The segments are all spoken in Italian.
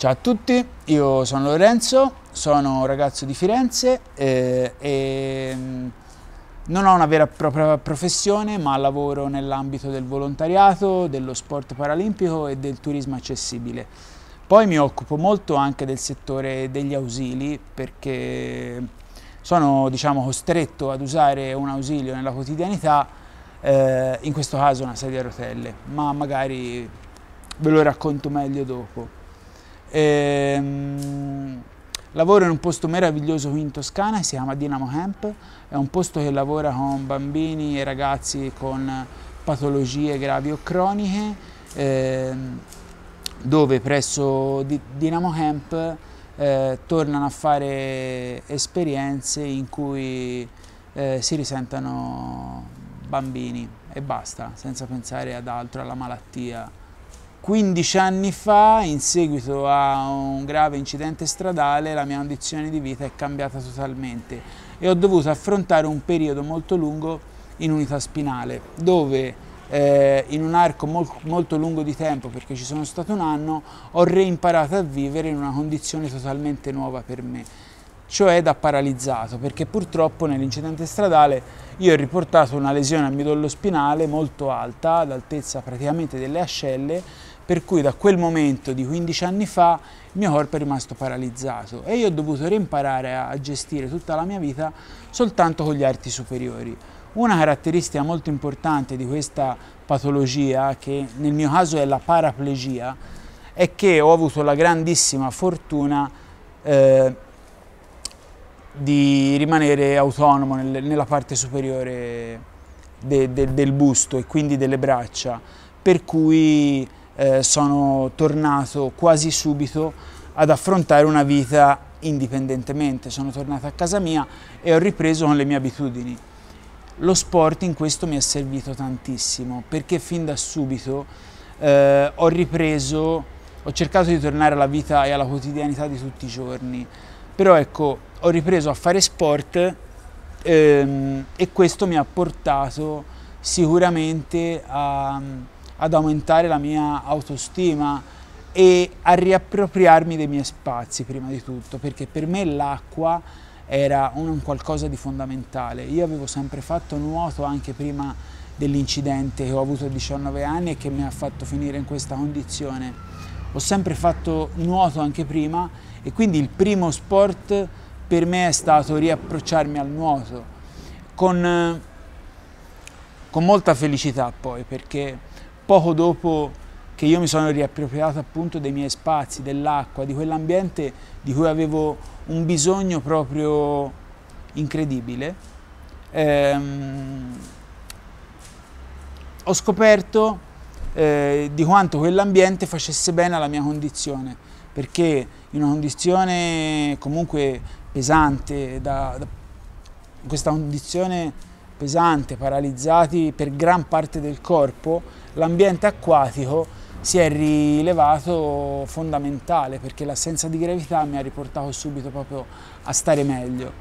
Ciao a tutti, io sono Lorenzo, sono un ragazzo di Firenze eh, e mm, non ho una vera e propria professione ma lavoro nell'ambito del volontariato, dello sport paralimpico e del turismo accessibile. Poi mi occupo molto anche del settore degli ausili perché sono diciamo, costretto ad usare un ausilio nella quotidianità, eh, in questo caso una sedia a rotelle, ma magari ve lo racconto meglio dopo. Ehm, lavoro in un posto meraviglioso qui in Toscana si chiama Dinamo Hemp, è un posto che lavora con bambini e ragazzi con patologie gravi o croniche, ehm, dove presso D Dinamo Hemp eh, tornano a fare esperienze in cui eh, si risentano bambini e basta, senza pensare ad altro, alla malattia. 15 anni fa, in seguito a un grave incidente stradale, la mia condizione di vita è cambiata totalmente e ho dovuto affrontare un periodo molto lungo in unità spinale, dove eh, in un arco mol molto lungo di tempo, perché ci sono stato un anno, ho reimparato a vivere in una condizione totalmente nuova per me, cioè da paralizzato, perché purtroppo nell'incidente stradale io ho riportato una lesione al midollo spinale molto alta, all'altezza praticamente delle ascelle, per cui da quel momento di 15 anni fa il mio corpo è rimasto paralizzato e io ho dovuto rimparare a gestire tutta la mia vita soltanto con gli arti superiori. Una caratteristica molto importante di questa patologia, che nel mio caso è la paraplegia, è che ho avuto la grandissima fortuna eh, di rimanere autonomo nel, nella parte superiore de, de, del busto e quindi delle braccia, per cui eh, sono tornato quasi subito ad affrontare una vita indipendentemente, sono tornato a casa mia e ho ripreso con le mie abitudini. Lo sport in questo mi è servito tantissimo perché fin da subito eh, ho ripreso, ho cercato di tornare alla vita e alla quotidianità di tutti i giorni, però ecco, ho ripreso a fare sport ehm, e questo mi ha portato sicuramente a ad aumentare la mia autostima e a riappropriarmi dei miei spazi prima di tutto, perché per me l'acqua era un qualcosa di fondamentale. Io avevo sempre fatto nuoto anche prima dell'incidente che ho avuto a 19 anni e che mi ha fatto finire in questa condizione. Ho sempre fatto nuoto anche prima e quindi il primo sport per me è stato riapprocciarmi al nuoto con, con molta felicità poi perché poco dopo che io mi sono riappropriato appunto dei miei spazi, dell'acqua, di quell'ambiente di cui avevo un bisogno proprio incredibile, ehm, ho scoperto eh, di quanto quell'ambiente facesse bene alla mia condizione, perché in una condizione comunque pesante, da, da, in questa condizione pesante, paralizzati per gran parte del corpo, l'ambiente acquatico si è rilevato fondamentale perché l'assenza di gravità mi ha riportato subito proprio a stare meglio.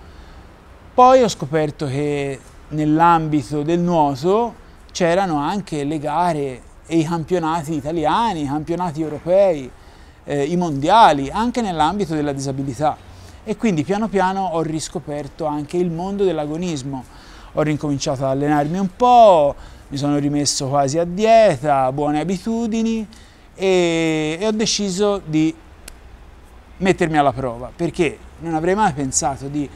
Poi ho scoperto che nell'ambito del nuoto c'erano anche le gare e i campionati italiani, i campionati europei, eh, i mondiali, anche nell'ambito della disabilità. E quindi piano piano ho riscoperto anche il mondo dell'agonismo. Ho ricominciato ad allenarmi un po', mi sono rimesso quasi a dieta, buone abitudini e, e ho deciso di mettermi alla prova perché non avrei mai pensato di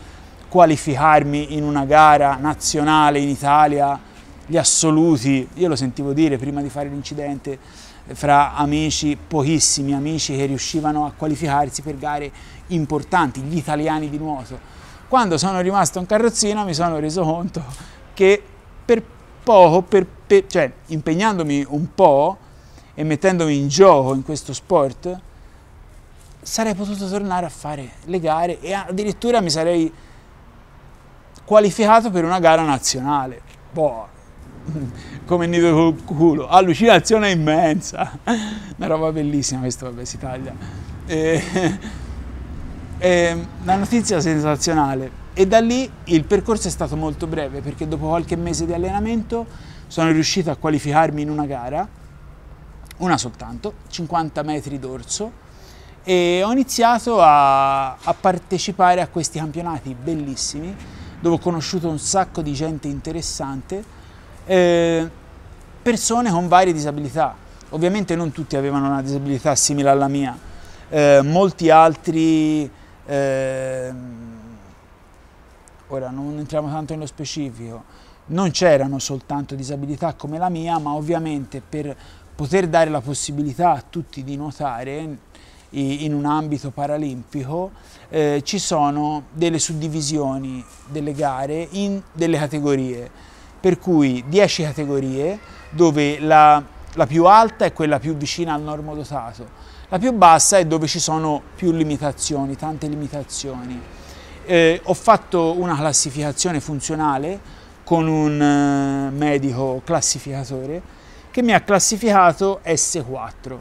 qualificarmi in una gara nazionale in Italia, gli assoluti, io lo sentivo dire prima di fare l'incidente, eh, fra amici, pochissimi amici che riuscivano a qualificarsi per gare importanti, gli italiani di nuoto. Quando sono rimasto in carrozzina mi sono reso conto che per poco, per, per, cioè impegnandomi un po' e mettendomi in gioco in questo sport, sarei potuto tornare a fare le gare e addirittura mi sarei qualificato per una gara nazionale. Boh, come nido col culo, allucinazione ah, immensa, una roba bellissima, questo vabbè si taglia. E, e, una notizia sensazionale e da lì il percorso è stato molto breve perché dopo qualche mese di allenamento sono riuscito a qualificarmi in una gara, una soltanto, 50 metri dorso e ho iniziato a, a partecipare a questi campionati bellissimi dove ho conosciuto un sacco di gente interessante, eh, persone con varie disabilità, ovviamente non tutti avevano una disabilità simile alla mia, eh, molti altri... Eh, ora non entriamo tanto nello specifico, non c'erano soltanto disabilità come la mia, ma ovviamente per poter dare la possibilità a tutti di nuotare in un ambito paralimpico eh, ci sono delle suddivisioni delle gare in delle categorie, per cui 10 categorie dove la, la più alta è quella più vicina al normodotato, la più bassa è dove ci sono più limitazioni, tante limitazioni. Eh, ho fatto una classificazione funzionale con un eh, medico classificatore che mi ha classificato S4.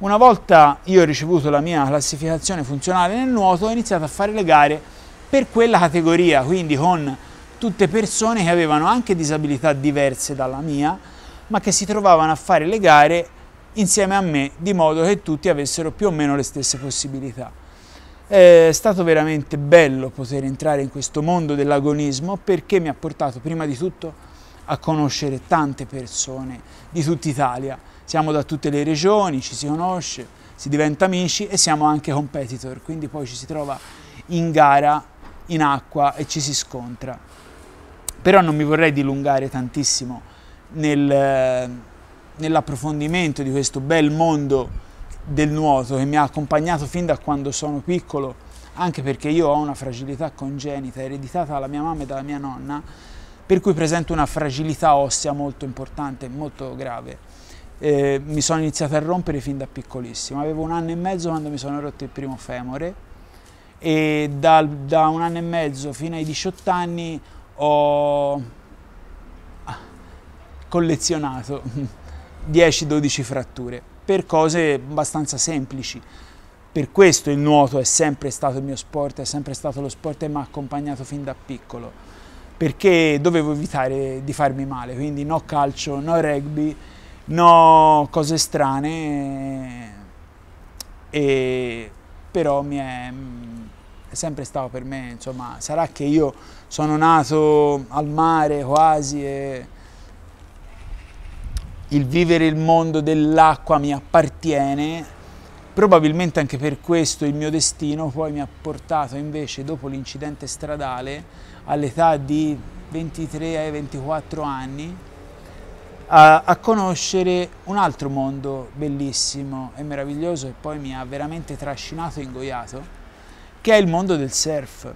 Una volta io ho ricevuto la mia classificazione funzionale nel nuoto, ho iniziato a fare le gare per quella categoria, quindi con tutte persone che avevano anche disabilità diverse dalla mia, ma che si trovavano a fare le gare insieme a me, di modo che tutti avessero più o meno le stesse possibilità. È stato veramente bello poter entrare in questo mondo dell'agonismo perché mi ha portato prima di tutto a conoscere tante persone di tutta Italia. Siamo da tutte le regioni, ci si conosce, si diventa amici e siamo anche competitor, quindi poi ci si trova in gara, in acqua e ci si scontra. Però non mi vorrei dilungare tantissimo nel, nell'approfondimento di questo bel mondo del nuoto che mi ha accompagnato fin da quando sono piccolo, anche perché io ho una fragilità congenita ereditata dalla mia mamma e dalla mia nonna, per cui presento una fragilità ossea molto importante, molto grave. Eh, mi sono iniziato a rompere fin da piccolissimo, avevo un anno e mezzo quando mi sono rotto il primo femore e da, da un anno e mezzo fino ai 18 anni ho ah, collezionato 10-12 fratture per cose abbastanza semplici. Per questo il nuoto è sempre stato il mio sport, è sempre stato lo sport che mi ha accompagnato fin da piccolo, perché dovevo evitare di farmi male, quindi no calcio, no rugby, no cose strane, e, però mi è, è sempre stato per me, insomma, sarà che io sono nato al mare quasi e il vivere il mondo dell'acqua mi appartiene, probabilmente anche per questo il mio destino poi mi ha portato invece dopo l'incidente stradale all'età di 23 24 anni a, a, conoscere un altro mondo bellissimo e meraviglioso che poi mi ha veramente trascinato e ingoiato, che è il mondo del surf.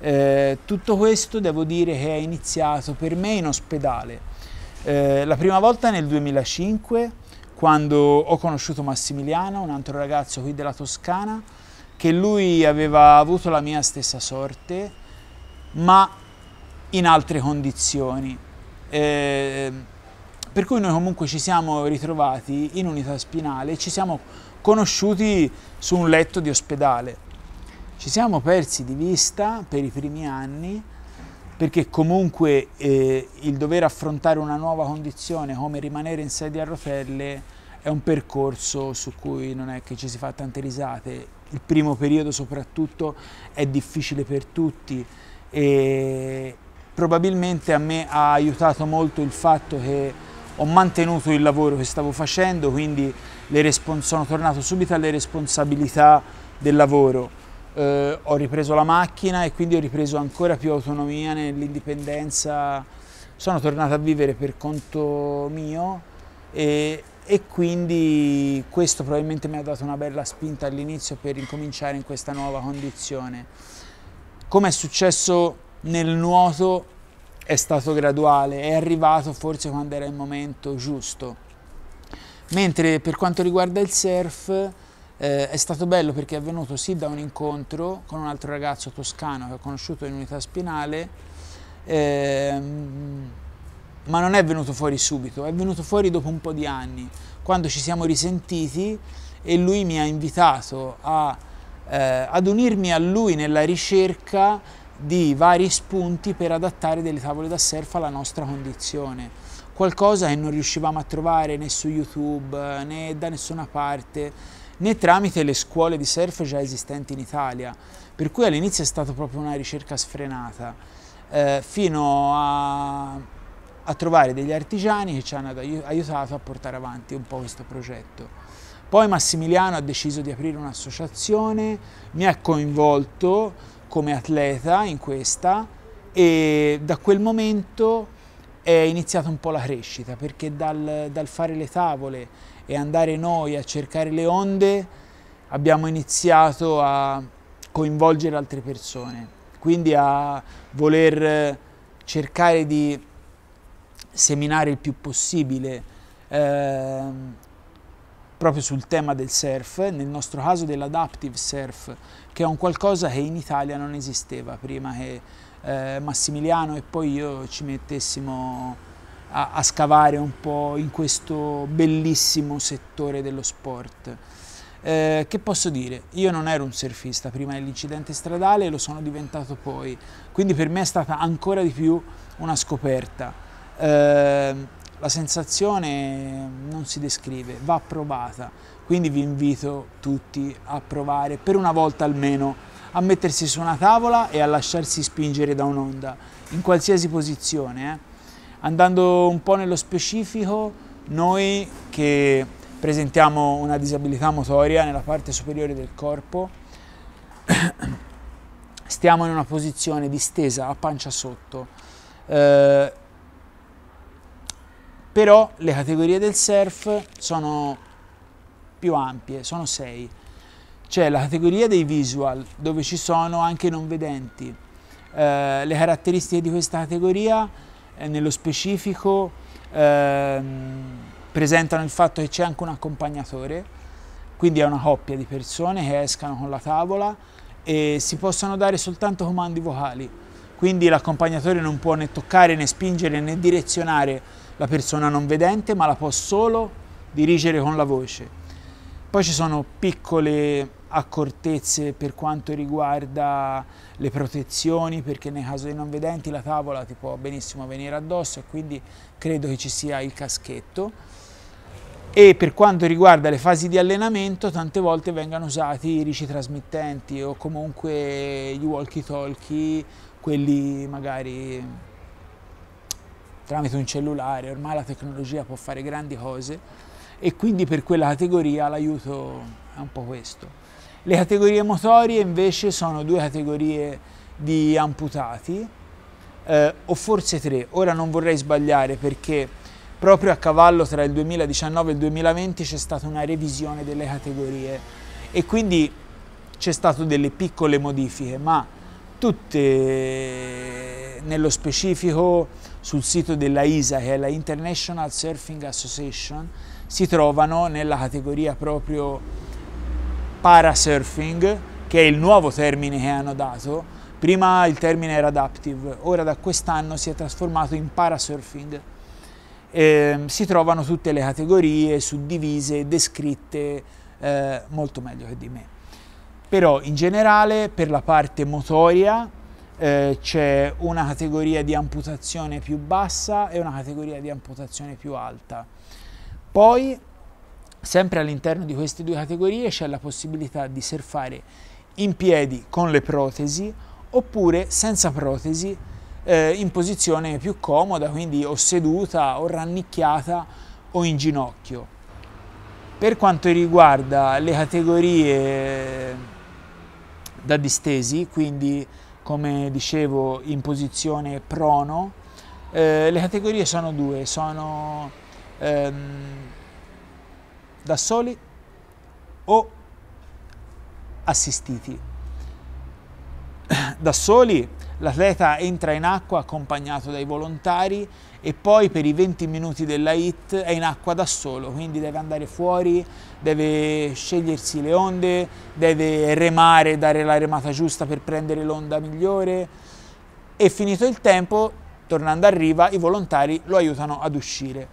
Eh, tutto questo devo dire che è iniziato per me in ospedale eh, la prima volta nel 2005, quando ho conosciuto Massimiliano, un altro ragazzo qui della Toscana, che lui aveva avuto la mia stessa sorte, ma in altre condizioni. Eh, per cui noi comunque ci siamo ritrovati in unità spinale e ci siamo conosciuti su un letto di ospedale. Ci siamo persi di vista per i primi anni, perché comunque eh, il dover affrontare una nuova condizione come rimanere in sedia a rotelle è un percorso su cui non è che ci si fa tante risate. Il primo periodo soprattutto è difficile per tutti e probabilmente a me ha aiutato molto il fatto che ho mantenuto il lavoro che stavo facendo, quindi sono tornato subito alle responsabilità del lavoro eh, ho ripreso la macchina e quindi ho ripreso ancora più autonomia nell'indipendenza. Sono tornato a vivere per conto mio e, e quindi questo probabilmente mi ha dato una bella spinta all'inizio per incominciare in questa nuova condizione. Come è successo nel nuoto è stato graduale, è arrivato forse quando era il momento giusto. Mentre per quanto riguarda il surf, eh, è stato bello perché è venuto sì da un incontro con un altro ragazzo toscano che ho conosciuto in unità spinale, ehm, ma non è venuto fuori subito, è venuto fuori dopo un po' di anni, quando ci siamo risentiti e lui mi ha invitato a, eh, ad unirmi a lui nella ricerca di vari spunti per adattare delle tavole da surf alla nostra condizione qualcosa che non riuscivamo a trovare né su YouTube eh, né da nessuna parte né tramite le scuole di surf già esistenti in Italia, per cui all'inizio è stata proprio una ricerca sfrenata, eh, fino a, a, trovare degli artigiani che ci hanno aiutato a portare avanti un po' questo progetto. Poi Massimiliano ha deciso di aprire un'associazione, mi ha coinvolto come atleta in questa e da quel momento è iniziata un po' la crescita perché dal, dal fare le tavole e andare noi a cercare le onde, abbiamo iniziato a coinvolgere altre persone, quindi a voler eh, cercare di seminare il più possibile eh, proprio sul tema del surf, nel nostro caso dell'adaptive surf, che è un qualcosa che in Italia non esisteva prima che eh, Massimiliano e poi io ci mettessimo a, a scavare un po' in questo bellissimo settore dello sport. Eh, che posso dire? Io non ero un surfista prima dell'incidente stradale e lo sono diventato poi, quindi per me è stata ancora di più una scoperta. Eh, la sensazione non si descrive, va provata, quindi vi invito tutti a provare per una volta almeno a mettersi su una tavola e a lasciarsi spingere da un'onda, in qualsiasi posizione. Eh. Andando un po' nello specifico, noi che presentiamo una disabilità motoria nella parte superiore del corpo, stiamo in una posizione distesa a pancia sotto. Eh, però le categorie del surf sono più ampie, sono sei. C'è la categoria dei visual, dove ci sono anche i non vedenti. Eh, le caratteristiche di questa categoria eh, nello specifico ehm, presentano il fatto che c'è anche un accompagnatore, quindi è una coppia di persone che escano con la tavola e si possono dare soltanto comandi vocali, quindi l'accompagnatore non può né toccare né spingere né direzionare la persona non vedente, ma la può solo dirigere con la voce. Poi ci sono piccole accortezze per quanto riguarda le protezioni perché nel caso dei non vedenti la tavola ti può benissimo venire addosso e quindi credo che ci sia il caschetto e per quanto riguarda le fasi di allenamento tante volte vengano usati i ricitrasmittenti o comunque gli walkie talkie quelli magari tramite un cellulare ormai la tecnologia può fare grandi cose e quindi per quella categoria l'aiuto è un po' questo le categorie motorie invece sono due categorie di amputati, eh, o forse tre, ora non vorrei sbagliare perché proprio a cavallo tra il 2019 e il 2020 c'è stata una revisione delle categorie e quindi c'è stato delle piccole modifiche, ma tutte nello specifico sul sito della ISA, che è la International Surfing Association, si trovano nella categoria proprio parasurfing, che è il nuovo termine che hanno dato. Prima il termine era adaptive, ora da quest'anno si è trasformato in parasurfing. Eh, si trovano tutte le categorie suddivise, descritte eh, molto meglio che di me. Però in generale per la parte motoria eh, c'è una categoria di amputazione più bassa e una categoria di amputazione più alta. Poi Sempre all'interno di queste due categorie c'è la possibilità di surfare in piedi con le protesi oppure senza protesi eh, in posizione più comoda, quindi o seduta o rannicchiata o in ginocchio. Per quanto riguarda le categorie da distesi, quindi come dicevo in posizione prono, eh, le categorie sono due, sono ehm, da soli o assistiti. Da soli l'atleta entra in acqua accompagnato dai volontari e poi per i 20 minuti della hit è in acqua da solo, quindi deve andare fuori, deve scegliersi le onde, deve remare, dare la remata giusta per prendere l'onda migliore e finito il tempo, tornando a riva, i volontari lo aiutano ad uscire.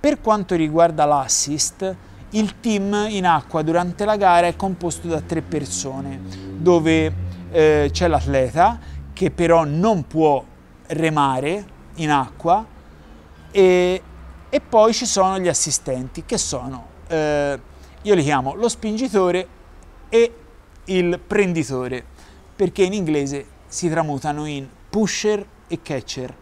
Per quanto riguarda l'assist, il team in acqua durante la gara è composto da tre persone, dove eh, c'è l'atleta che però non può remare in acqua e, e, poi ci sono gli assistenti che sono, eh, io li chiamo lo spingitore e il prenditore, perché in inglese si tramutano in pusher e catcher.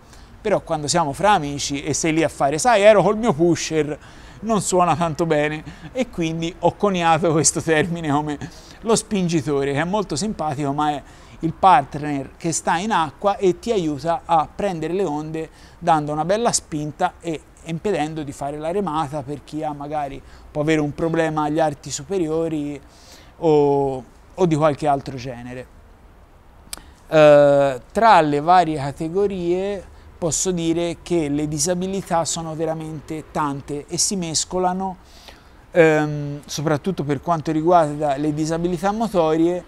Però quando siamo fra amici e sei lì a fare, sai, ero col mio pusher, non suona tanto bene e quindi ho coniato questo termine come lo spingitore che è molto simpatico ma è il partner che sta in acqua e ti aiuta a prendere le onde dando una bella spinta e impedendo di fare la remata per chi ha magari può avere un problema agli arti superiori o, o di qualche altro genere. Uh, tra le varie categorie posso dire che le disabilità sono veramente tante e si mescolano, ehm, soprattutto per quanto riguarda le disabilità motorie,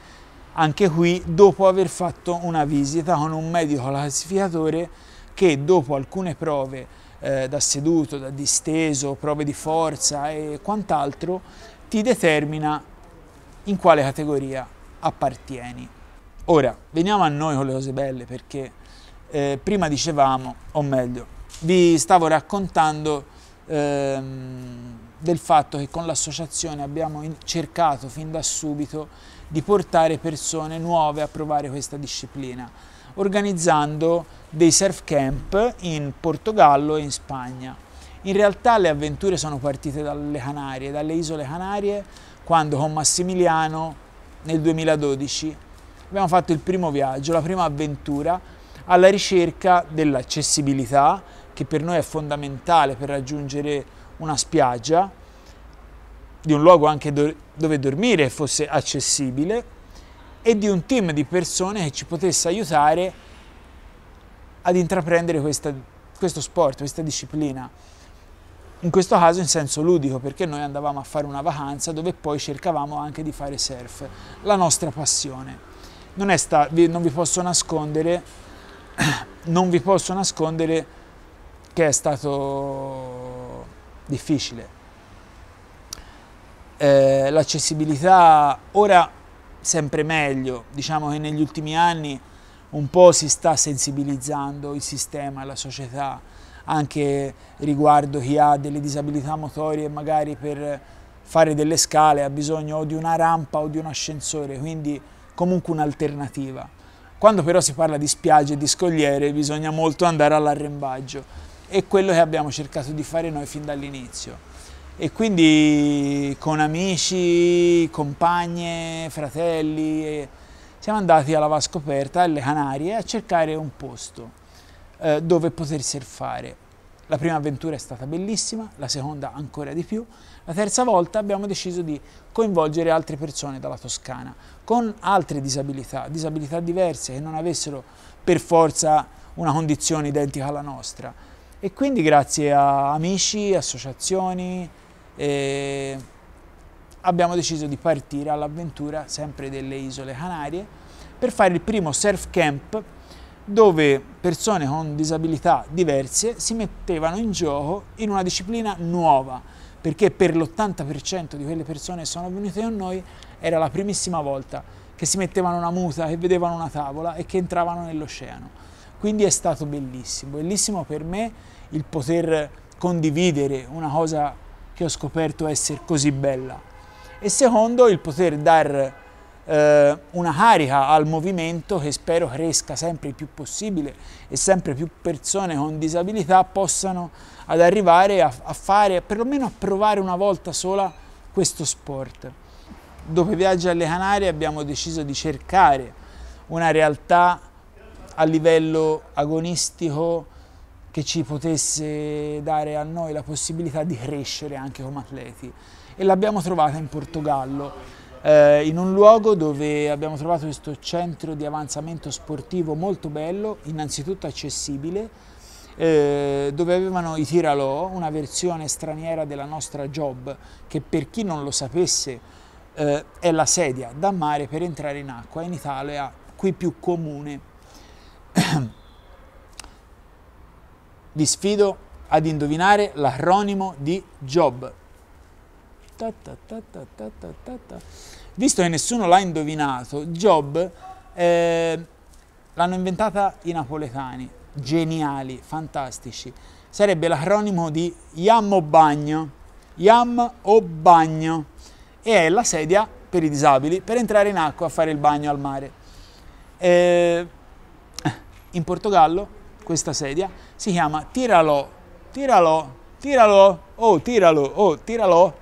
anche qui dopo aver fatto una visita con un medico classificatore che dopo alcune prove eh, da seduto, da disteso, prove di forza e quant'altro, ti determina in quale categoria appartieni. Ora, veniamo a noi con le cose belle perché eh, prima dicevamo, o meglio, vi stavo raccontando ehm, del fatto che con l'associazione abbiamo cercato fin da subito di portare persone nuove a provare questa disciplina, organizzando dei surf camp in Portogallo e in Spagna. In realtà le avventure sono partite dalle Canarie, dalle isole Canarie, quando con Massimiliano nel 2012 abbiamo fatto il primo viaggio, la prima avventura alla ricerca dell'accessibilità che per noi è fondamentale per raggiungere una spiaggia, di un luogo anche do dove dormire fosse accessibile e di un team di persone che ci potesse aiutare ad intraprendere questa, questo sport, questa disciplina. In questo caso in senso ludico, perché noi andavamo a fare una vacanza dove poi cercavamo anche di fare surf, la nostra passione. non, non vi posso nascondere non vi posso nascondere che è stato difficile. Eh, l'accessibilità ora sempre meglio, diciamo che negli ultimi anni un po' si sta sensibilizzando il sistema, la società, anche riguardo chi ha delle disabilità motorie magari per fare delle scale ha bisogno o di una rampa o di un ascensore, quindi comunque un'alternativa. Quando però si parla di spiagge e di scogliere bisogna molto andare all'arrembaggio. È quello che abbiamo cercato di fare noi fin dall'inizio. E quindi con amici, compagne, fratelli, siamo andati alla Vascoperta, alle Canarie, a cercare un posto eh, dove poter surfare. La prima avventura è stata bellissima, la seconda ancora di più. La terza volta abbiamo deciso di coinvolgere altre persone dalla Toscana con altre disabilità, disabilità diverse che non avessero per forza una condizione identica alla nostra. E quindi grazie a amici, associazioni, eh, abbiamo deciso di partire all'avventura sempre delle Isole Canarie per fare il primo surf camp dove persone con disabilità diverse si mettevano in gioco in una disciplina nuova, perché per l'80% di quelle persone che sono venute con noi era la primissima volta che si mettevano una muta, che vedevano una tavola e che entravano nell'oceano. Quindi è stato bellissimo, bellissimo per me il poter condividere una cosa che ho scoperto essere così bella. E secondo il poter dare eh, una carica al movimento che spero cresca sempre il più possibile e sempre più persone con disabilità possano ad arrivare a, a fare, perlomeno a provare una volta sola questo sport. Dopo i viaggi alle Canarie abbiamo deciso di cercare una realtà a livello agonistico che ci potesse dare a noi la possibilità di crescere anche come atleti e l'abbiamo trovata in Portogallo, eh, in un luogo dove abbiamo trovato questo centro di avanzamento sportivo molto bello, innanzitutto accessibile, eh, dove avevano i Tiralò, una versione straniera della nostra Job, che per chi non lo sapesse eh, è la sedia da mare per entrare in acqua, in Italia qui più comune. Vi sfido ad indovinare l'acronimo di Job. Ta ta ta Visto che nessuno l'ha indovinato, Job eh, l'hanno inventata i napoletani, geniali, fantastici. Sarebbe l'acronimo di Yam o bagno. Yam o bagno e è la sedia per i disabili per entrare in acqua a fare il bagno al mare. Eh, in Portogallo questa sedia si chiama Tiralo, Tiralo, Tiralo, oh Tiralo, oh Tiralo,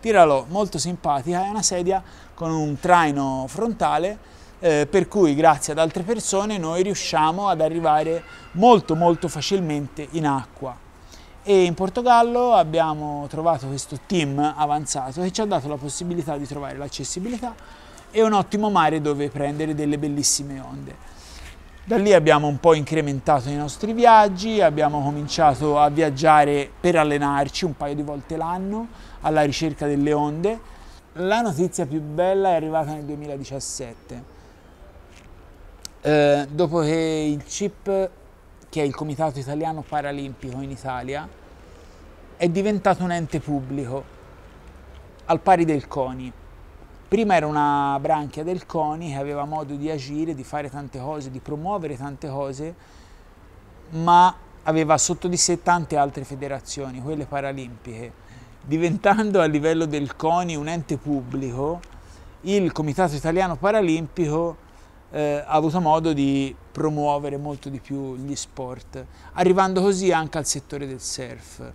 Tiralo, molto simpatica, è una sedia con un traino frontale eh, per cui grazie ad altre persone noi riusciamo ad arrivare molto molto facilmente in acqua e in Portogallo abbiamo trovato questo team avanzato che ci ha dato la possibilità di trovare l'accessibilità e un ottimo mare dove prendere delle bellissime onde. Da lì abbiamo un po' incrementato i nostri viaggi, abbiamo cominciato a viaggiare per allenarci un paio di volte l'anno alla ricerca delle onde. La notizia più bella è arrivata nel 2017, eh, dopo che il chip che è il Comitato Italiano Paralimpico in Italia, è diventato un ente pubblico, al pari del CONI. Prima era una branchia del CONI che aveva modo di agire, di fare tante cose, di promuovere tante cose, ma aveva sotto di sé tante altre federazioni, quelle paralimpiche. Diventando a livello del CONI un ente pubblico, il Comitato Italiano Paralimpico eh, ha avuto modo di promuovere molto di più gli sport, arrivando così anche al settore del surf.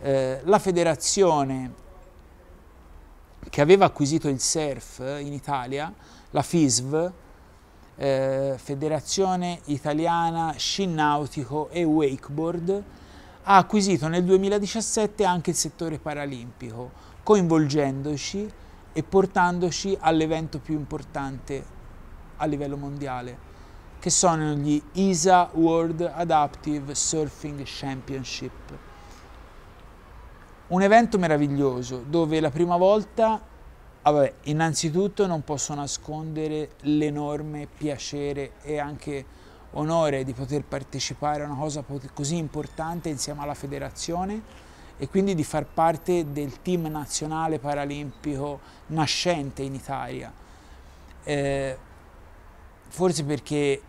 Eh, la federazione che aveva acquisito il surf in Italia, la FISV, eh, Federazione Italiana Sci Nautico e Wakeboard, ha acquisito nel 2017 anche il settore paralimpico, coinvolgendoci e portandoci all'evento più importante a livello mondiale, che sono gli ISA World Adaptive Surfing Championship. Un evento meraviglioso dove la prima volta, ah vabbè, innanzitutto non posso nascondere l'enorme piacere e anche onore di poter partecipare a una cosa così importante insieme alla federazione e quindi di far parte del team nazionale paralimpico nascente in Italia. Eh, forse perché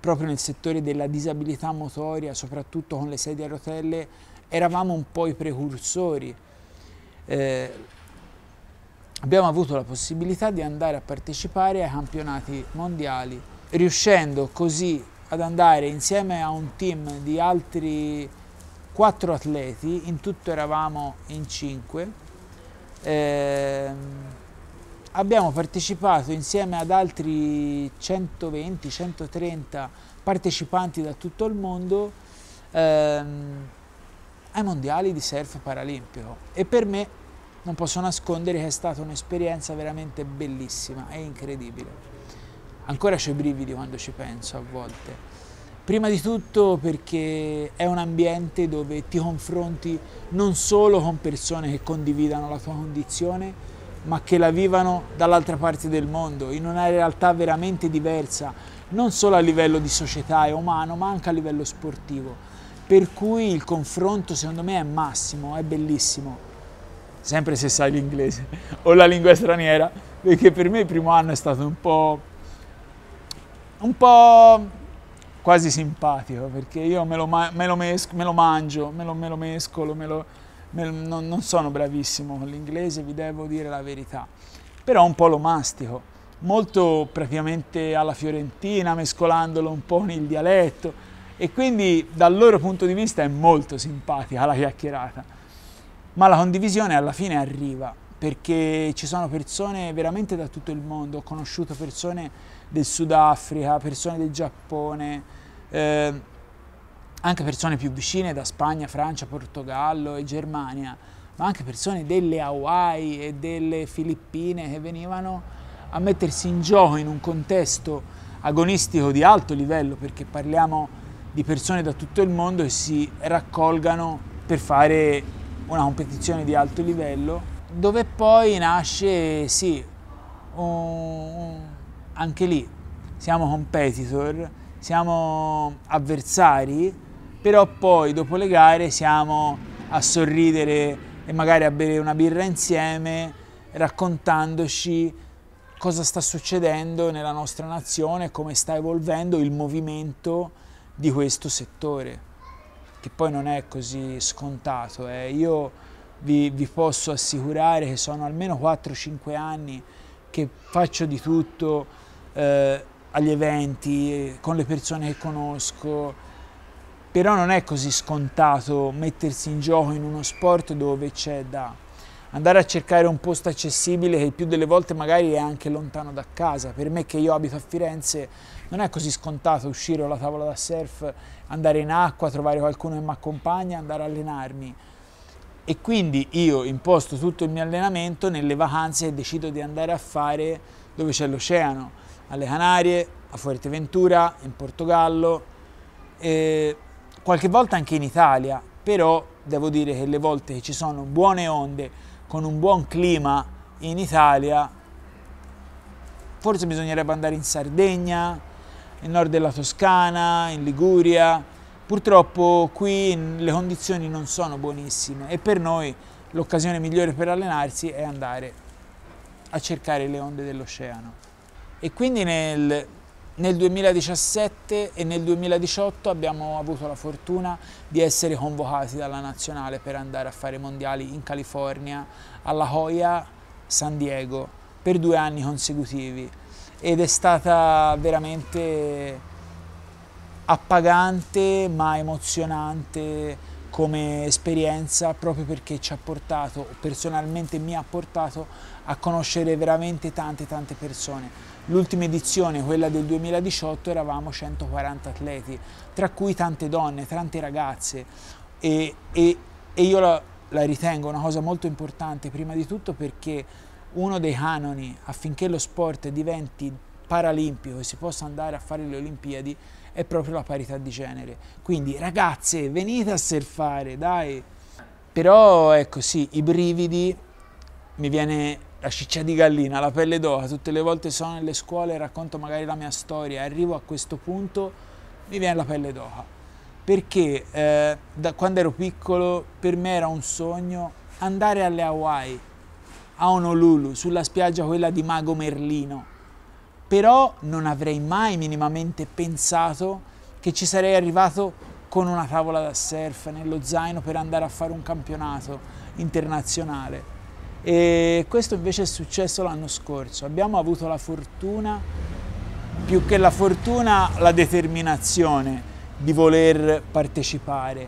proprio nel settore della disabilità motoria, soprattutto con le sedie a rotelle, eravamo un po' i precursori. Eh, abbiamo avuto la possibilità di andare a partecipare ai campionati mondiali, riuscendo così ad andare insieme a un team di altri quattro atleti, in tutto eravamo in cinque. Eh, abbiamo partecipato insieme ad altri 120-130 partecipanti da tutto il mondo ehm, ai mondiali di surf paralimpico e per me non posso nascondere che è stata un'esperienza veramente bellissima e incredibile. Ancora ho i brividi quando ci penso a volte. Prima di tutto perché è un ambiente dove ti confronti non solo con persone che condividano la tua condizione, ma che la vivano dall'altra parte del mondo, in una realtà veramente diversa, non solo a livello di società e umano, ma anche a livello sportivo. Per cui il confronto secondo me è massimo, è bellissimo, sempre se sai l'inglese o la lingua straniera, perché per me il primo anno è stato un po', un po quasi simpatico, perché io me lo, me lo, mes- me lo mangio, me lo, me lo mescolo, me lo non, non sono bravissimo con l'inglese, vi devo dire la verità, però un po' lo mastico, molto praticamente alla fiorentina, mescolandolo un po' con il dialetto e quindi dal loro punto di vista è molto simpatica la chiacchierata, ma la condivisione alla fine arriva perché ci sono persone veramente da tutto il mondo, ho conosciuto persone del Sudafrica, persone del Giappone, eh, anche persone più vicine da Spagna, Francia, Portogallo e Germania, ma anche persone delle Hawaii e delle Filippine che venivano a mettersi in gioco in un contesto agonistico di alto livello, perché parliamo di persone da tutto il mondo che si raccolgano per fare una competizione di alto livello, dove poi nasce, sì, um, anche lì siamo competitor, siamo avversari, però poi dopo le gare siamo a sorridere e magari a bere una birra insieme raccontandoci cosa sta succedendo nella nostra nazione, come sta evolvendo il movimento di questo settore, che poi non è così scontato. Eh. Io vi, vi posso assicurare che sono almeno 4-5 anni che faccio di tutto eh, agli eventi, con le persone che conosco, però non è così scontato mettersi in gioco in uno sport dove c'è da andare a cercare un posto accessibile che il più delle volte magari è anche lontano da casa. Per me che io abito a Firenze non è così scontato uscire dalla tavola da surf, andare in acqua, trovare qualcuno che mi accompagna, andare a allenarmi. E quindi io imposto tutto il mio allenamento nelle vacanze e decido di andare a fare dove c'è l'oceano, alle Canarie, a Fuerteventura, in Portogallo. E qualche volta anche in Italia, però devo dire che le volte che ci sono buone onde con un buon clima in Italia, forse bisognerebbe andare in Sardegna, nel nord della Toscana, in Liguria. Purtroppo qui le condizioni non sono buonissime e per noi l'occasione migliore per allenarsi è andare a cercare le onde dell'oceano. E quindi nel nel 2017 e nel 2018 abbiamo avuto la fortuna di essere convocati dalla nazionale per andare a fare mondiali in California, alla Hoya, San Diego, per due anni consecutivi ed è stata veramente appagante ma emozionante come esperienza proprio perché ci ha portato, personalmente mi ha portato a conoscere veramente tante tante persone L'ultima edizione, quella del 2018, eravamo 140 atleti, tra cui tante donne, tante ragazze e, e, e io la, la ritengo una cosa molto importante, prima di tutto perché uno dei canoni affinché lo sport diventi paralimpico e si possa andare a fare le Olimpiadi è proprio la parità di genere. Quindi ragazze, venite a surfare, dai! Però ecco sì, i brividi mi viene la ciccia di gallina, la pelle d'oca, tutte le volte sono nelle scuole, e racconto magari la mia storia, e arrivo a questo punto, mi viene la pelle d'oca. Perché eh, da quando ero piccolo per me era un sogno andare alle Hawaii, a Honolulu, sulla spiaggia quella di Mago Merlino. Però non avrei mai minimamente pensato che ci sarei arrivato con una tavola da surf nello zaino per andare a fare un campionato internazionale e questo invece è successo l'anno scorso. Abbiamo avuto la fortuna, più che la fortuna, la determinazione di voler partecipare,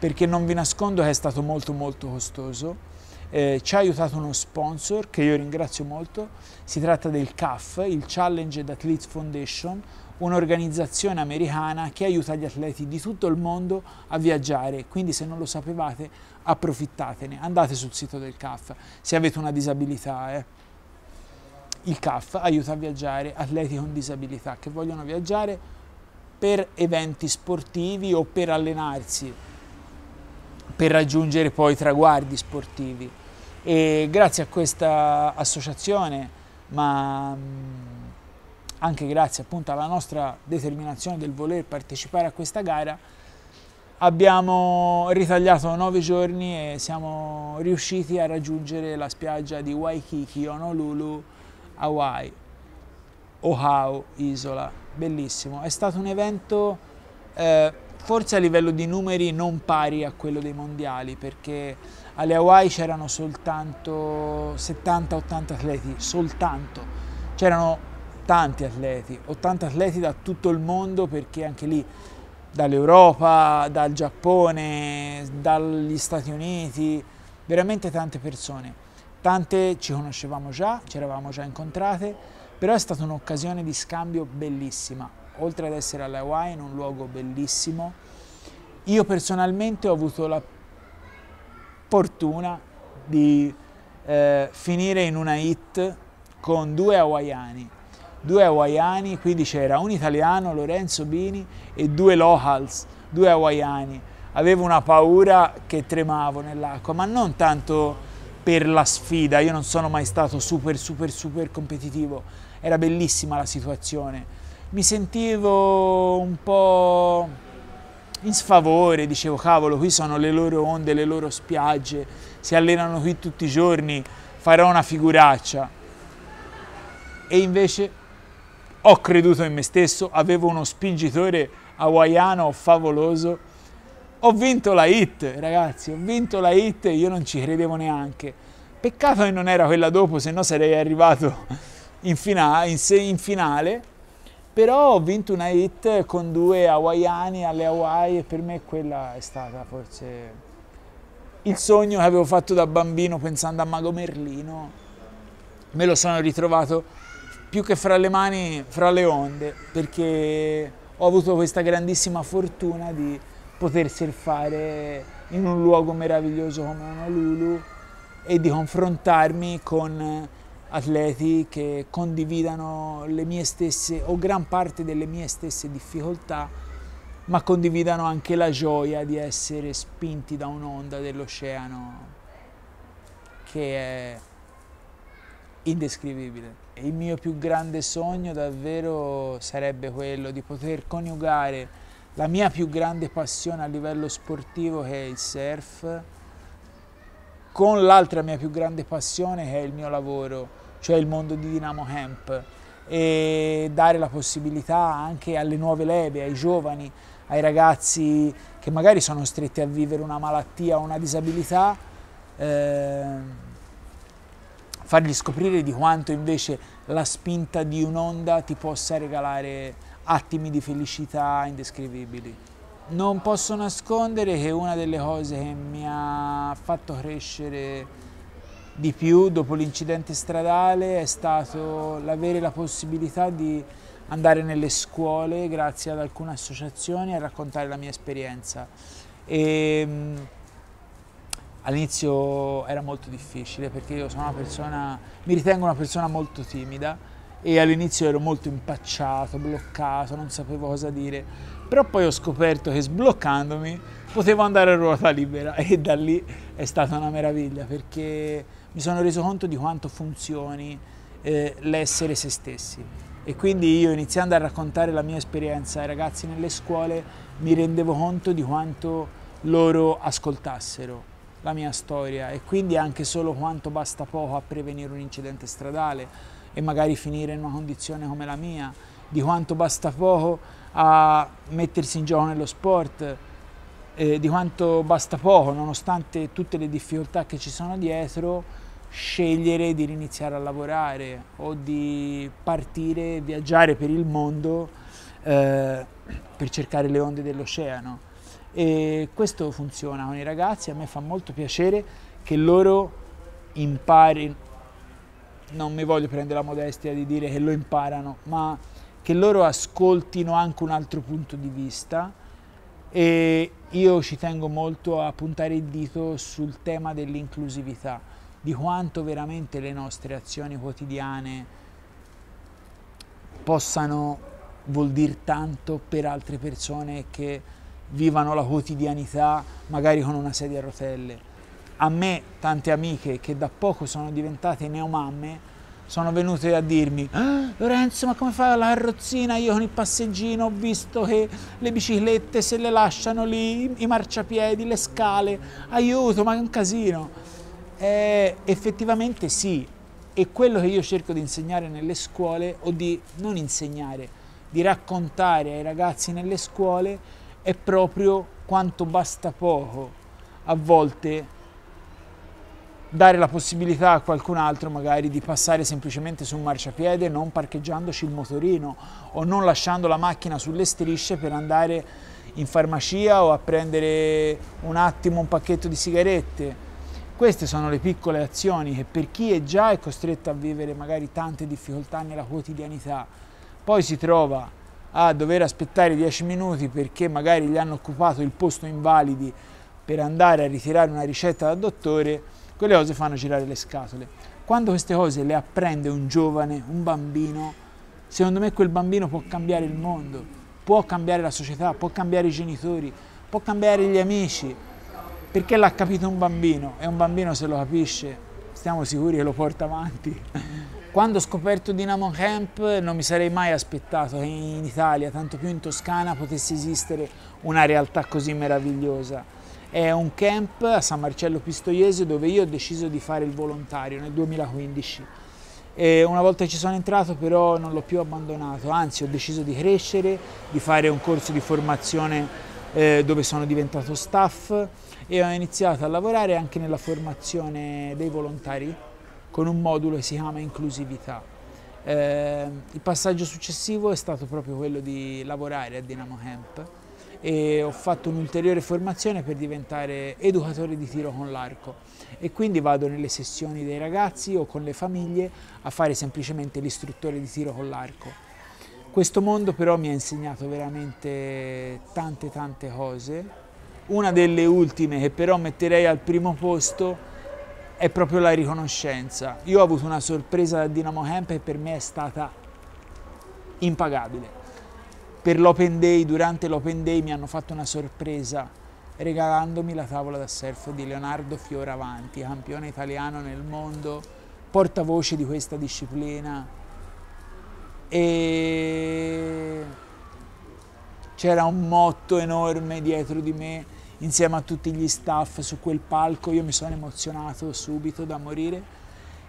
perché non vi nascondo che è stato molto molto costoso. Eh, ci ha aiutato uno sponsor che io ringrazio molto, si tratta del CAF, il Challenge Athletes Foundation, un'organizzazione americana che aiuta gli atleti di tutto il mondo a viaggiare, quindi se non lo sapevate approfittatene, andate sul sito del CAF se avete una disabilità. Eh. Il CAF aiuta a viaggiare atleti con disabilità che vogliono viaggiare per eventi sportivi o per allenarsi, per raggiungere poi traguardi sportivi. E grazie a questa associazione, ma mm, anche grazie appunto alla nostra determinazione del voler partecipare a questa gara, Abbiamo ritagliato nove giorni e siamo riusciti a raggiungere la spiaggia di Waikiki, Honolulu, Hawaii, Oahu, isola, bellissimo. È stato un evento eh, forse a livello di numeri non pari a quello dei mondiali perché alle Hawaii c'erano soltanto 70-80 atleti, soltanto. C'erano tanti atleti, 80 atleti da tutto il mondo perché anche lì dall'Europa, dal Giappone, dagli Stati Uniti, veramente tante persone. Tante ci conoscevamo già, ci eravamo già incontrate, però è stata un'occasione di scambio bellissima, oltre ad essere alle Hawaii in un luogo bellissimo. Io personalmente ho avuto la fortuna di eh, finire in una hit con due hawaiani due hawaiani, quindi c'era un italiano, Lorenzo Bini, e due locals, due hawaiani. Avevo una paura che tremavo nell'acqua, ma non tanto per la sfida, io non sono mai stato super, super, super competitivo, era bellissima la situazione. Mi sentivo un po' in sfavore, dicevo cavolo, qui sono le loro onde, le loro spiagge, si allenano qui tutti i giorni, farò una figuraccia. E invece ho creduto in me stesso, avevo uno spingitore hawaiano favoloso, ho vinto la hit, ragazzi, ho vinto la hit e io non ci credevo neanche. Peccato che non era quella dopo, se no sarei arrivato in, fina in, in finale, però ho vinto una hit con due hawaiani alle Hawaii e per me quella è stata forse il sogno che avevo fatto da bambino pensando a Mago Merlino. Me lo sono ritrovato più che fra le mani, fra le onde, perché ho avuto questa grandissima fortuna di poter surfare in un luogo meraviglioso come Honolulu e di confrontarmi con atleti che condividano le mie stesse o gran parte delle mie stesse difficoltà, ma condividano anche la gioia di essere spinti da un'onda dell'oceano che è indescrivibile. Il mio più grande sogno davvero sarebbe quello di poter coniugare la mia più grande passione a livello sportivo che è il surf con l'altra mia più grande passione che è il mio lavoro, cioè il mondo di Dinamo Hemp e dare la possibilità anche alle nuove leve, ai giovani, ai ragazzi che magari sono stretti a vivere una malattia o una disabilità. Eh, fargli scoprire di quanto invece la spinta di un'onda ti possa regalare attimi di felicità indescrivibili. Non posso nascondere che una delle cose che mi ha fatto crescere di più dopo l'incidente stradale è stato l'avere la possibilità di andare nelle scuole grazie ad alcune associazioni a raccontare la mia esperienza. E, ehm, All'inizio era molto difficile perché io sono una persona, mi ritengo una persona molto timida e all'inizio ero molto impacciato, bloccato, non sapevo cosa dire, però poi ho scoperto che sbloccandomi potevo andare a ruota libera e da lì è stata una meraviglia perché mi sono reso conto di quanto funzioni eh, l'essere se stessi e quindi io iniziando a raccontare la mia esperienza ai ragazzi nelle scuole mi rendevo conto di quanto loro ascoltassero la mia storia e quindi anche solo quanto basta poco a prevenire un incidente stradale e magari finire in una condizione come la mia, di quanto basta poco a mettersi in gioco nello sport, eh, di quanto basta poco, nonostante tutte le difficoltà che ci sono dietro, scegliere di riniziare a lavorare o di partire, viaggiare per il mondo eh, per cercare le onde dell'oceano e questo funziona con i ragazzi, a me fa molto piacere che loro imparino, non mi voglio prendere la modestia di dire che lo imparano, ma che loro ascoltino anche un altro punto di vista e io ci tengo molto a puntare il dito sul tema dell'inclusività, di quanto veramente le nostre azioni quotidiane possano vuol dire tanto per altre persone che vivano la quotidianità magari con una sedia a rotelle. A me tante amiche che da poco sono diventate neomamme sono venute a dirmi ah, Lorenzo ma come fai la carrozzina io con il passeggino ho visto che le biciclette se le lasciano lì i marciapiedi, le scale aiuto ma è un casino eh, effettivamente sì è quello che io cerco di insegnare nelle scuole o di non insegnare di raccontare ai ragazzi nelle scuole è proprio quanto basta poco a volte dare la possibilità a qualcun altro magari di passare semplicemente su un marciapiede non parcheggiandoci il motorino o non lasciando la macchina sulle strisce per andare in farmacia o a prendere un attimo un pacchetto di sigarette. Queste sono le piccole azioni che per chi è già è costretto a vivere magari tante difficoltà nella quotidianità, poi si trova a dover aspettare 10 minuti perché magari gli hanno occupato il posto invalidi per andare a ritirare una ricetta dal dottore, quelle cose fanno girare le scatole. Quando queste cose le apprende un giovane, un bambino, secondo me quel bambino può cambiare il mondo, può cambiare la società, può cambiare i genitori, può cambiare gli amici, perché l'ha capito un bambino e un bambino se lo capisce, stiamo sicuri che lo porta avanti. Quando ho scoperto Dinamo Camp non mi sarei mai aspettato che in Italia, tanto più in Toscana, potesse esistere una realtà così meravigliosa. È un camp a San Marcello Pistoiese dove io ho deciso di fare il volontario nel 2015. E una volta ci sono entrato però non l'ho più abbandonato, anzi ho deciso di crescere, di fare un corso di formazione eh, dove sono diventato staff e ho iniziato a lavorare anche nella formazione dei volontari con un modulo che si chiama inclusività. Eh, il passaggio successivo è stato proprio quello di lavorare a Dinamo Hemp e ho fatto un'ulteriore formazione per diventare educatore di tiro con l'arco e quindi vado nelle sessioni dei ragazzi o con le famiglie a fare semplicemente l'istruttore di tiro con l'arco. Questo mondo però mi ha insegnato veramente tante tante cose. Una delle ultime che però metterei al primo posto è proprio la riconoscenza. Io ho avuto una sorpresa da Dinamo Hemp e per me è stata impagabile. Per l'Open Day, durante l'Open Day mi hanno fatto una sorpresa regalandomi la tavola da surf di Leonardo Fioravanti, campione italiano nel mondo, portavoce di questa disciplina. E c'era un motto enorme dietro di me insieme a tutti gli staff su quel palco, io mi sono emozionato subito da morire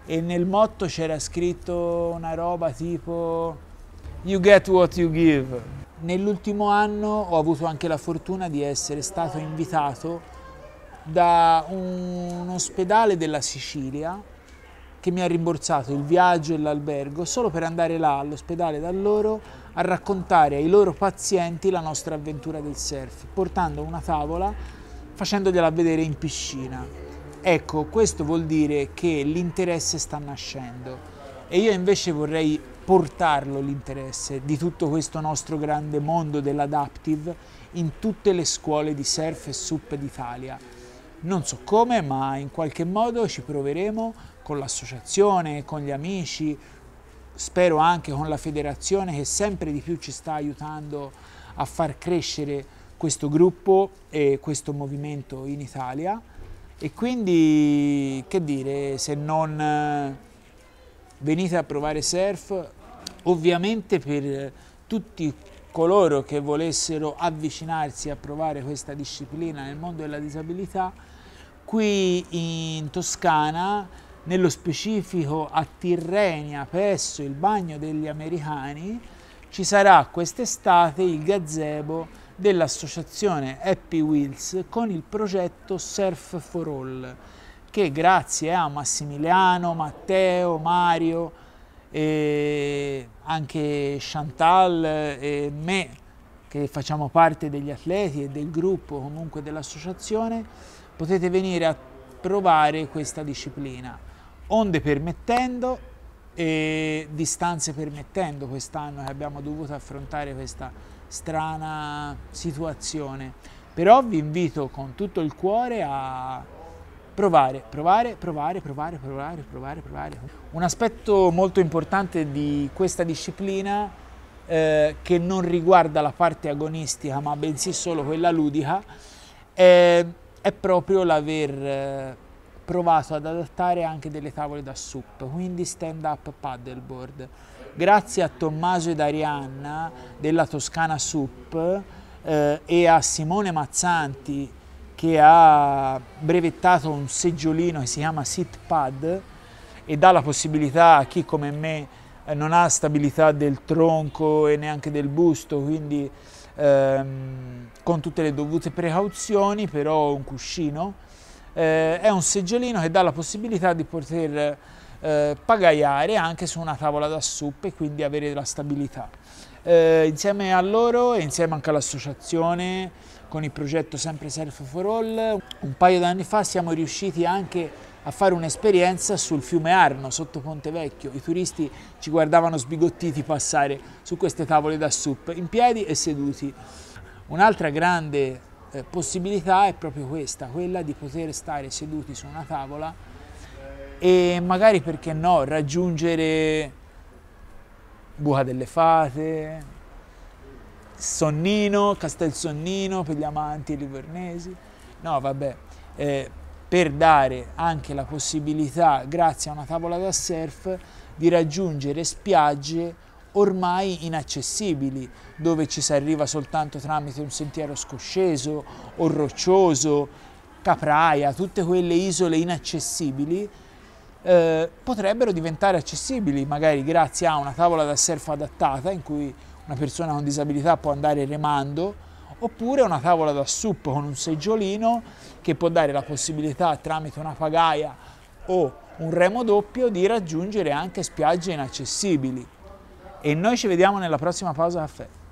e nel motto c'era scritto una roba tipo You get what you give. Nell'ultimo anno ho avuto anche la fortuna di essere stato invitato da un ospedale della Sicilia che mi ha rimborsato il viaggio e l'albergo solo per andare là all'ospedale da loro a raccontare ai loro pazienti la nostra avventura del surf, portando una tavola, facendogliela vedere in piscina. Ecco, questo vuol dire che l'interesse sta nascendo e io invece vorrei portarlo l'interesse di tutto questo nostro grande mondo dell'adaptive in tutte le scuole di surf e sup d'Italia. Non so come, ma in qualche modo ci proveremo con l'associazione, con gli amici, spero anche con la federazione che sempre di più ci sta aiutando a far crescere questo gruppo e questo movimento in Italia e quindi che dire se non eh, venite a provare surf ovviamente per tutti coloro che volessero avvicinarsi a provare questa disciplina nel mondo della disabilità qui in Toscana nello specifico a Tirrenia, presso il bagno degli americani, ci sarà quest'estate il gazebo dell'associazione Happy Wheels con il progetto Surf for All, che grazie a Massimiliano, Matteo, Mario, e anche Chantal e me, che facciamo parte degli atleti e del gruppo, comunque dell'associazione, potete venire a provare questa disciplina onde permettendo e distanze permettendo quest'anno che abbiamo dovuto affrontare questa strana situazione. Però vi invito con tutto il cuore a provare, provare, provare, provare, provare, provare, provare. Un aspetto molto importante di questa disciplina eh, che non riguarda la parte agonistica ma bensì solo quella ludica eh, è proprio l'aver eh, provato ad adattare anche delle tavole da sup, quindi stand up paddleboard. Grazie a Tommaso ed Arianna della Toscana Sup eh, e a Simone Mazzanti che ha brevettato un seggiolino che si chiama Sit Pad e dà la possibilità a chi come me eh, non ha stabilità del tronco e neanche del busto, quindi ehm, con tutte le dovute precauzioni, però un cuscino eh, è un seggiolino che dà la possibilità di poter eh, pagaiare anche su una tavola da sup e quindi avere la stabilità. Eh, insieme a loro e insieme anche all'associazione con il progetto Sempre Surf for All, un paio d'anni fa siamo riusciti anche a fare un'esperienza sul fiume Arno sotto Ponte Vecchio. I turisti ci guardavano sbigottiti passare su queste tavole da sup in piedi e seduti. Un'altra grande eh, possibilità è proprio questa, quella di poter stare seduti su una tavola e magari perché no raggiungere Buca delle Fate, Sonnino, Castel Sonnino per gli amanti livornesi. No, vabbè, eh, per dare anche la possibilità, grazie a una tavola da surf, di raggiungere spiagge ormai inaccessibili, dove ci si arriva soltanto tramite un sentiero scosceso o roccioso, Capraia, tutte quelle isole inaccessibili, eh, potrebbero diventare accessibili magari grazie a una tavola da surf adattata in cui una persona con disabilità può andare remando oppure una tavola da sup con un seggiolino che può dare la possibilità tramite una pagaia o un remo doppio di raggiungere anche spiagge inaccessibili e noi ci vediamo nella prossima pausa caffè.